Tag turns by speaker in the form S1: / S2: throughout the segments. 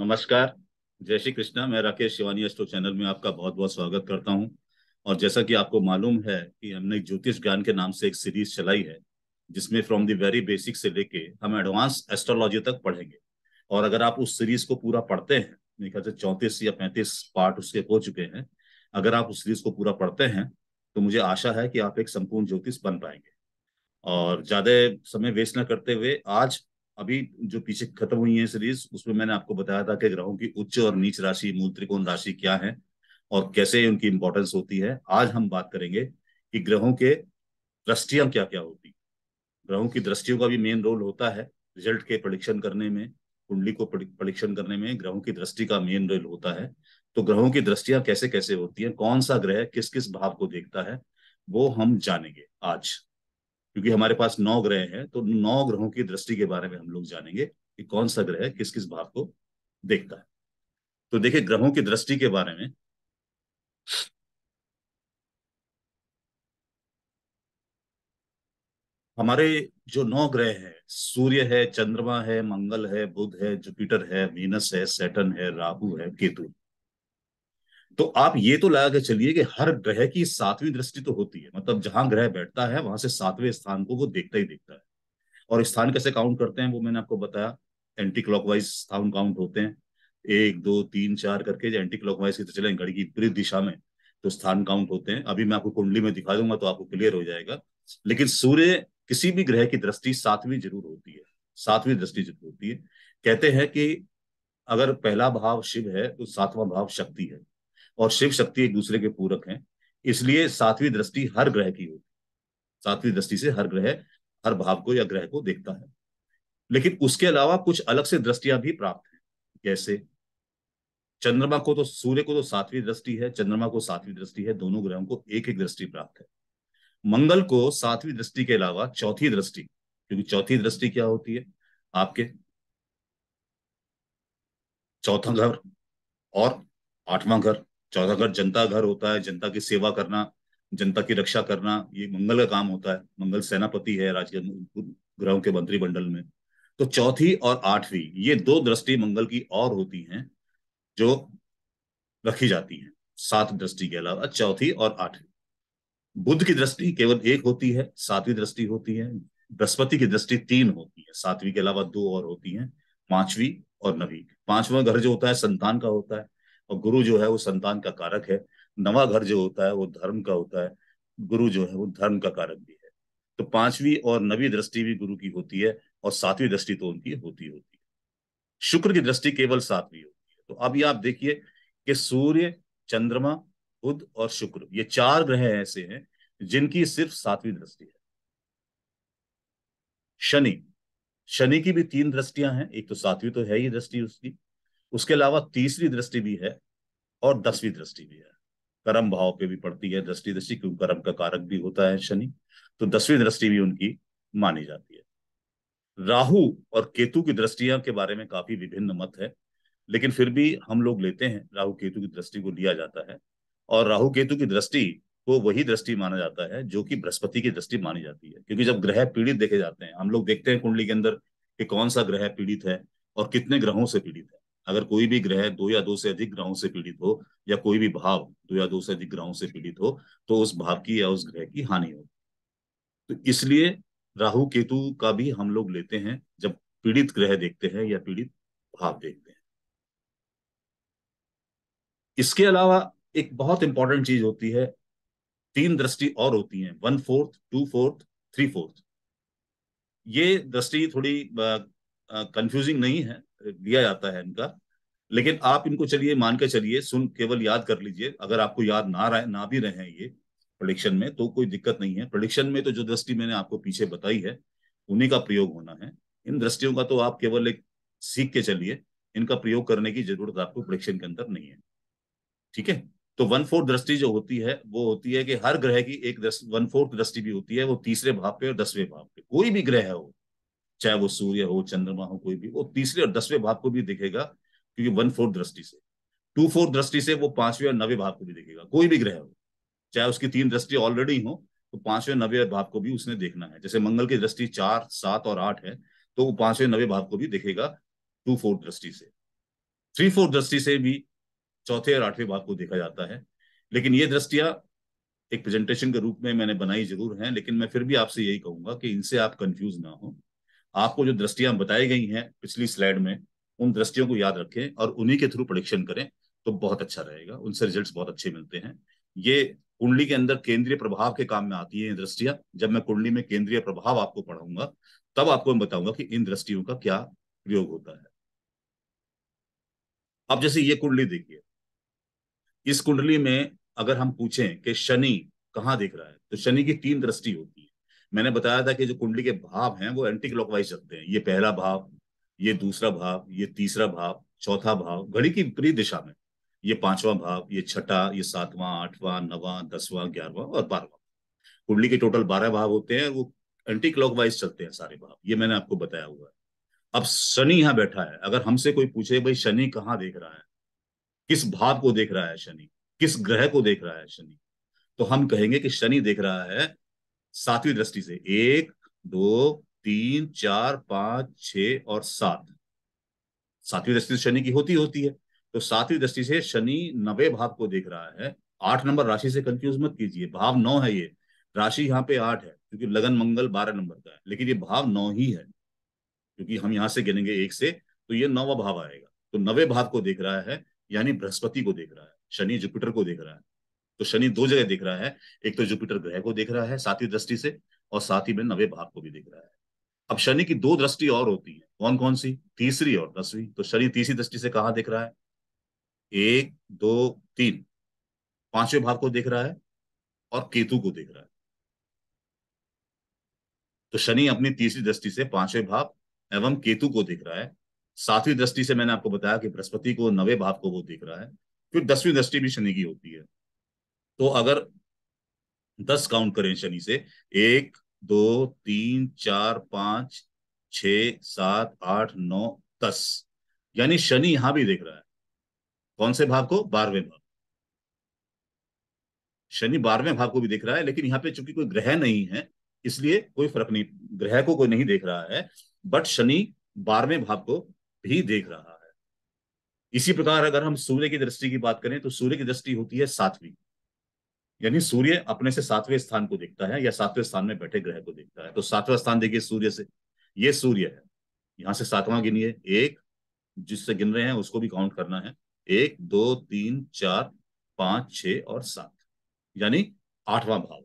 S1: नमस्कार जय श्री कृष्णा मैं राकेश शिवानी अस्टो तो चैनल में आपका बहुत बहुत स्वागत करता हूं और जैसा कि आपको मालूम है कि हमने ज्योतिष ज्ञान के नाम से एक सीरीज चलाई है जिसमें फ्रॉम द वेरी बेसिक से लेके हम एडवांस एस्ट्रोलॉजी तक पढ़ेंगे और अगर आप उस सीरीज को पूरा पढ़ते हैं मेरे ख्याल से चौंतीस या पैंतीस पार्ट उसके हो चुके हैं अगर आप उस सीरीज को पूरा पढ़ते हैं तो मुझे आशा है कि आप एक संपूर्ण ज्योतिष बन पाएंगे और ज्यादा समय वेस्ट न करते हुए आज अभी जो पीछे खत्म हुई है सीरीज उसमें मैंने आपको बताया था कि ग्रहों की उच्च और नीच राशि मूल त्रिकोण राशि क्या है और कैसे उनकी इंपॉर्टेंस होती है आज हम बात करेंगे कि ग्रहों के दृष्टियां क्या क्या होती ग्रहों की दृष्टियों का भी मेन रोल होता है रिजल्ट के प्रडिक्शन करने में कुंडली को प्रडिक्शन करने में ग्रहों की दृष्टि का मेन रोल होता है तो ग्रहों की दृष्टियां कैसे कैसे होती हैं कौन सा ग्रह किस किस भाव को देखता है वो हम जानेंगे आज क्योंकि हमारे पास नौ ग्रह हैं तो नौ ग्रहों की दृष्टि के बारे में हम लोग जानेंगे कि कौन सा ग्रह किस किस भाव को देखता है तो देखिए ग्रहों की दृष्टि के बारे में हमारे जो नौ ग्रह हैं सूर्य है चंद्रमा है मंगल है बुध है जुपिटर है वीनस है सेटन है राहु है केतु तो आप ये तो लगा के चलिए कि हर ग्रह की सातवीं दृष्टि तो होती है मतलब जहां ग्रह बैठता है वहां से सातवें स्थान को वो देखता ही देखता है और स्थान कैसे काउंट करते हैं वो मैंने आपको बताया एंटी क्लॉकवाइज स्थान काउंट होते हैं एक दो तीन चार करके एंटी क्लॉकवाइज की चले घड़ी की विपरीत दिशा में तो स्थान काउंट होते हैं अभी मैं आपको कुंडली में दिखा दूंगा तो आपको क्लियर हो जाएगा लेकिन सूर्य किसी भी ग्रह की दृष्टि सातवीं जरूर होती है सातवीं दृष्टि जरूर होती है कहते हैं कि अगर पहला भाव शिव है तो सातवां भाव शक्ति है और शिव शक्ति एक दूसरे के पूरक हैं इसलिए सातवीं दृष्टि हर ग्रह की होती है सातवीं दृष्टि से हर ग्रह हर भाव को या ग्रह को देखता है लेकिन उसके अलावा कुछ अलग से दृष्टियां भी प्राप्त हैं जैसे चंद्रमा को तो सूर्य को तो सातवीं दृष्टि है चंद्रमा को सातवीं दृष्टि है दोनों ग्रहों को एक एक दृष्टि प्राप्त है मंगल को सातवीं दृष्टि के अलावा चौथी दृष्टि क्योंकि चौथी दृष्टि क्या होती है आपके चौथा घर और आठवां घर घर जनता घर होता है जनता की सेवा करना जनता की रक्षा करना ये मंगल का काम होता है मंगल सेनापति है राज्य ग्रहों के मंत्रिमंडल में तो चौथी और आठवीं ये दो दृष्टि मंगल की और होती हैं जो रखी जाती हैं सात दृष्टि के अलावा चौथी और आठवीं बुद्ध की दृष्टि केवल एक होती है सातवीं दृष्टि होती है बृहस्पति की दृष्टि तीन होती है सातवीं के अलावा दो और होती है पांचवी और नवी पांचवा घर जो होता है संतान का होता है और गुरु जो है वो संतान का कारक है नवा घर जो होता है वो धर्म का होता है गुरु जो है वो धर्म का कारक भी है तो पांचवी और नवी दृष्टि भी गुरु की होती है और सातवीं दृष्टि तो उनकी होती होती है शुक्र की दृष्टि केवल सातवीं होती है तो अभी आप देखिए कि सूर्य चंद्रमा बुध और शुक्र ये चार ग्रह ऐसे हैं जिनकी सिर्फ सातवीं दृष्टि है शनि शनि की भी तीन दृष्टियां हैं एक तो सातवीं तो है ही दृष्टि उसकी उसके अलावा तीसरी दृष्टि भी है और दसवीं दृष्टि भी है कर्म भाव पे भी पड़ती है दृष्टि दृष्टि क्योंकि कर्म का कारक भी होता है शनि तो दसवीं दृष्टि भी उनकी मानी जाती है राहु और केतु की दृष्टिया के बारे में काफी विभिन्न मत है लेकिन फिर भी हम लोग लेते हैं राहु केतु की दृष्टि को लिया जाता है और राहु केतु की दृष्टि को वही दृष्टि माना जाता है जो कि बृहस्पति की दृष्टि मानी जाती है क्योंकि जब ग्रह पीड़ित देखे जाते हैं हम लोग देखते हैं कुंडली के अंदर कि कौन सा ग्रह पीड़ित है और कितने ग्रहों से पीड़ित है अगर कोई भी ग्रह दो या दो से अधिक ग्रहों से पीड़ित हो या कोई भी भाव दो या दो से अधिक ग्रहों से पीड़ित हो तो उस भाव की या उस ग्रह की हानि हो तो इसलिए राहु केतु का भी हम लोग लेते हैं जब पीड़ित ग्रह देखते हैं या पीड़ित भाव देखते हैं इसके अलावा एक बहुत इंपॉर्टेंट चीज होती है तीन दृष्टि और होती है one fourth two fourth three fourth ये दृष्टि थोड़ी कंफ्यूजिंग नहीं है दिया जाता है इनका लेकिन आप इनको चलिए मान के चलिए सुन केवल याद कर लीजिए अगर आपको याद ना रहे ना भी रहे ये प्रोडिक्शन में तो कोई दिक्कत नहीं है प्रोडिक्शन में तो जो दृष्टि मैंने आपको पीछे बताई है उन्हीं का प्रयोग होना है इन दृष्टियों का तो आप केवल एक सीख के चलिए इनका प्रयोग करने की जरूरत आपको प्रोडिक्शन के अंदर नहीं है ठीक है तो वन फोर्थ दृष्टि जो होती है वो होती है कि हर ग्रह की एक वन फोर्थ दृष्टि भी होती है वो तीसरे भाव पे और दसवें भाव पे कोई भी ग्रह हो चाहे वो सूर्य हो चंद्रमा हो कोई भी वो तीसरे और दसवें भाव को भी दिखेगा क्योंकि वन फोर्थ दृष्टि से टू फोर्थ दृष्टि से वो पांचवें और नवे भाव को भी देखेगा कोई भी ग्रह हो चाहे उसकी तीन दृष्टि ऑलरेडी हो तो पांचवें नवे भाव को भी उसने देखना है जैसे मंगल की दृष्टि चार सात और आठ है तो वो पांचवें नवे भाव को भी देखेगा टू फोर्थ दृष्टि से थ्री फोर्थ दृष्टि से भी चौथे और आठवें भाव को देखा जाता है लेकिन ये दृष्टिया एक प्रेजेंटेशन के रूप में मैंने बनाई जरूर है लेकिन मैं फिर भी आपसे यही कहूंगा कि इनसे आप कंफ्यूज ना हो आपको जो दृष्टियां बताई गई हैं पिछली स्लाइड में उन दृष्टियों को याद रखें और उन्हीं के थ्रू प्रोडिक्शन करें तो बहुत अच्छा रहेगा उनसे रिजल्ट बहुत अच्छे मिलते हैं ये कुंडली के अंदर केंद्रीय प्रभाव के काम में आती है दृष्टियां जब मैं कुंडली में केंद्रीय प्रभाव आपको पढ़ाऊंगा तब आपको मैं बताऊंगा कि इन दृष्टियों का क्या प्रयोग होता है अब जैसे ये कुंडली देखिए इस कुंडली में अगर हम पूछें कि शनि कहाँ देख रहा है तो शनि की तीन दृष्टि होती है मैंने बताया था कि जो कुंडली के भाव हैं वो एंटी क्लॉकवाइज चलते हैं ये पहला भाव ये दूसरा भाव ये तीसरा भाव चौथा भाव घड़ी की विपरीत दिशा में ये पांचवा भाव ये छठा ये सातवां आठवां नवा दसवां ग्यारहवा और बारहवा कुंडली के टोटल बारह भाव होते हैं वो एंटी क्लॉकवाइज चलते हैं सारे भाव ये मैंने आपको बताया हुआ है अब शनि यहां बैठा है अगर हमसे कोई पूछे भाई शनि कहाँ देख रहा है किस भाव को देख रहा है शनि किस ग्रह को देख रहा है शनि तो हम कहेंगे कि शनि देख रहा है सातवीं दृष्टि से एक दो तीन चार पांच छ और सात सातवीं दृष्टि से शनि की होती होती है तो सातवीं दृष्टि से शनि नवे भाव को देख रहा है आठ नंबर राशि से कंफ्यूज मत कीजिए भाव नौ है ये राशि यहाँ पे आठ है क्योंकि लगन मंगल बारह नंबर का है लेकिन ये भाव नौ ही है क्योंकि हम यहाँ से गिनेंगे एक से तो ये नौवा भाव आएगा तो नवे भाव को देख रहा है यानी बृहस्पति को देख रहा है शनि जुपिटर को देख रहा है तो शनि दो जगह देख रहा है एक तो जुपिटर ग्रह को देख रहा है साथ ही दृष्टि से और साथ ही में नवे भाग को भी देख रहा है अब शनि की दो दृष्टि और होती है कौन कौन सी तीसरी और दसवीं तो शनि तीसरी दृष्टि से कहा देख रहा है एक दो तीन पांचवें भाग को देख रहा है और केतु को देख रहा है तो शनि अपनी तीसरी दृष्टि से पांचवें भाव एवं केतु को देख रहा है सातवीं दृष्टि से मैंने आपको बताया कि बृहस्पति को नवे भाव को वो देख रहा है फिर दसवीं दृष्टि भी शनि की होती है तो अगर दस काउंट करें शनि से एक दो तीन चार पांच छ सात आठ नौ दस यानी शनि यहां भी देख रहा है कौन से भाव को बारहवें भाव शनि बारहवें भाव को भी देख रहा है लेकिन यहां पे चूंकि कोई ग्रह नहीं है इसलिए कोई फर्क नहीं ग्रह को कोई नहीं देख रहा है बट शनि बारहवें भाव को भी देख रहा है इसी प्रकार अगर हम सूर्य की दृष्टि की बात करें तो सूर्य की दृष्टि होती है सातवीं यानी सूर्य अपने से सातवें स्थान को देखता है या सातवें स्थान में बैठे ग्रह को देखता है तो सातवां स्थान देखिए सूर्य से ये सूर्य है यहां से सातवां गिनिए एक जिससे गिन रहे हैं उसको भी काउंट करना है एक दो तीन चार पांच छ और सात यानी आठवां भाव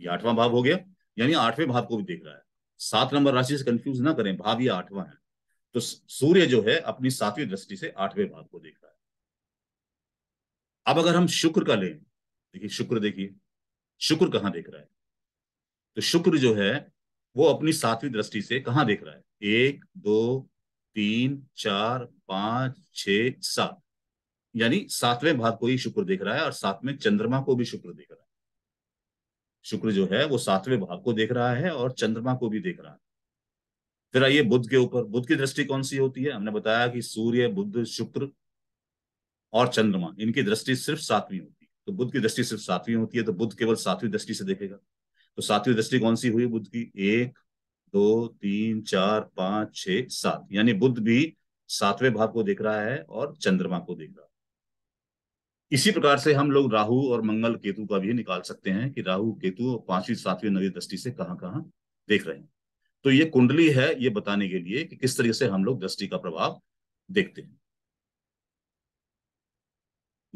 S1: ये आठवां भाव हो गया यानी आठवें भाव को भी देख रहा है सात नंबर राशि से कंफ्यूज ना करें भाव ये आठवां है तो सूर्य जो है अपनी सातवीं दृष्टि से आठवें भाव को देख रहा है अब अगर हम शुक्र का लें देखिए शुक्र देखिए शुक्र कहाँ देख रहा है तो शुक्र जो है वो अपनी सातवीं दृष्टि से कहाँ देख रहा है एक दो तीन चार पांच छ सात यानी सातवें भाग को ही शुक्र देख रहा है और सातवें चंद्रमा को भी शुक्र देख रहा है शुक्र जो है वो सातवें भाग को देख रहा है और चंद्रमा को भी देख रहा है फिर आइए बुद्ध के ऊपर बुद्ध की दृष्टि कौन सी होती है हमने बताया कि सूर्य बुद्ध शुक्र और चंद्रमा इनकी दृष्टि सिर्फ सातवीं होती है तो बुद्ध की दृष्टि सिर्फ सातवीं होती है तो बुद्ध केवल सातवीं दृष्टि से देखेगा तो सातवीं दृष्टि कौन सी हुई बुद्ध की एक दो तीन चार पांच छ सात यानी बुद्ध भी सातवें भाव को देख रहा है और चंद्रमा को देख रहा है इसी प्रकार से हम लोग राहु और मंगल केतु का भी निकाल सकते हैं कि राहु केतु और पांचवी सातवीं नवी दृष्टि से कहाँ कहाँ देख रहे हैं तो ये कुंडली है ये बताने के लिए कि किस तरीके से हम लोग दृष्टि का प्रभाव देखते हैं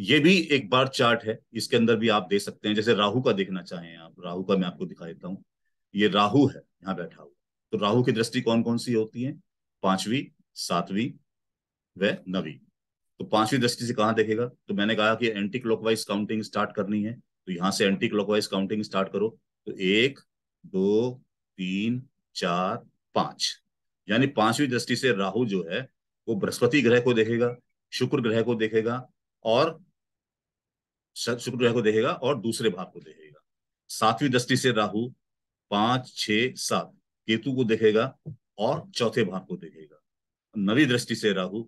S1: ये भी एक बार चार्ट है इसके अंदर भी आप दे सकते हैं जैसे राहु का देखना चाहें आप राहु का मैं आपको दिखा देता हूं ये राहु है यहाँ बैठा हुआ तो राहु की दृष्टि कौन कौन सी होती है पांचवी सातवीं व नवी तो पांचवी दृष्टि से कहा देखेगा तो मैंने कहा कि एंटी क्लॉकवाइज काउंटिंग स्टार्ट करनी है तो यहां से एंटी क्लॉकवाइज काउंटिंग स्टार्ट करो तो एक दो तीन चार पांच यानी पांचवी दृष्टि से राहु जो है वो बृहस्पति ग्रह को देखेगा शुक्र ग्रह को देखेगा और शुक्र ग्रह को देखेगा और दूसरे भाव को देखेगा सातवीं दृष्टि से राहु पांच छ सात केतु को देखेगा और चौथे भाव को देखेगा नवी दृष्टि से राहु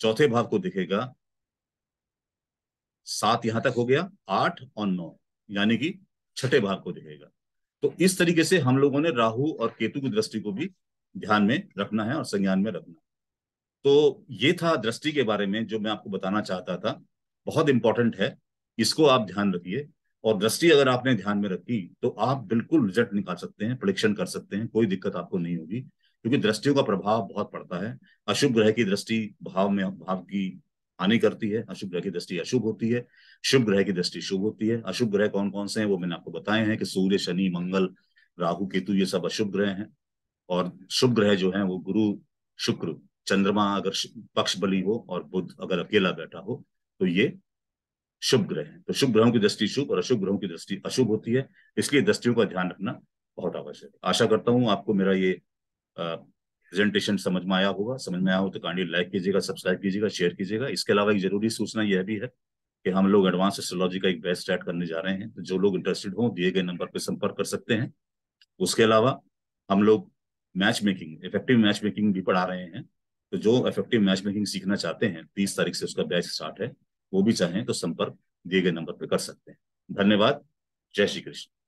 S1: चौथे भाव को देखेगा सात यहां तक हो गया आठ और नौ यानी कि छठे भाव को देखेगा तो इस तरीके से हम लोगों ने राहु और केतु की दृष्टि को भी ध्यान में रखना है और संज्ञान में रखना है तो ये था दृष्टि के बारे में जो मैं आपको बताना चाहता था बहुत इंपॉर्टेंट है इसको आप ध्यान रखिए और दृष्टि अगर आपने ध्यान में रखी तो आप बिल्कुल रिजल्ट निकाल सकते हैं परीक्षण कर सकते हैं कोई दिक्कत आपको नहीं होगी क्योंकि दृष्टियों का प्रभाव बहुत पड़ता है अशुभ ग्रह की दृष्टि भाव में भाव की हानि करती है अशुभ ग्रह की दृष्टि अशुभ होती है शुभ ग्रह की दृष्टि शुभ होती है अशुभ ग्रह कौन कौन से हैं वो मैंने आपको बताए हैं कि सूर्य शनि मंगल राहु केतु ये सब अशुभ ग्रह हैं और शुभ ग्रह जो है वो गुरु शुक्र चंद्रमा अगर पक्ष बली हो और बुद्ध अगर अकेला बैठा हो तो ये शुभ ग्रह हैं तो शुभ ग्रहों की दृष्टि शुभ और अशुभ ग्रहों की दृष्टि अशुभ होती है इसलिए दृष्टियों का ध्यान रखना बहुत आवश्यक है आशा करता हूँ आपको मेरा ये प्रेजेंटेशन समझ में आया होगा समझ में आया हो तो कांडी लाइक कीजिएगा सब्सक्राइब कीजिएगा शेयर कीजिएगा इसके अलावा एक जरूरी सूचना यह भी है कि हम लोग एडवांस एस्ट्रोलॉजी का एक बैच स्टार्ट करने जा रहे हैं तो जो लोग इंटरेस्टेड हों दिए गए नंबर पर संपर्क कर सकते हैं उसके अलावा हम लोग match making effective match making भी पढ़ा रहे हैं तो जो इफेक्टिव मैच मेकिंग सीखना चाहते हैं तीस तारीख से उसका बैच स्टार्ट है वो भी चाहें तो संपर्क दिए गए नंबर पर कर सकते हैं धन्यवाद जय श्री कृष्ण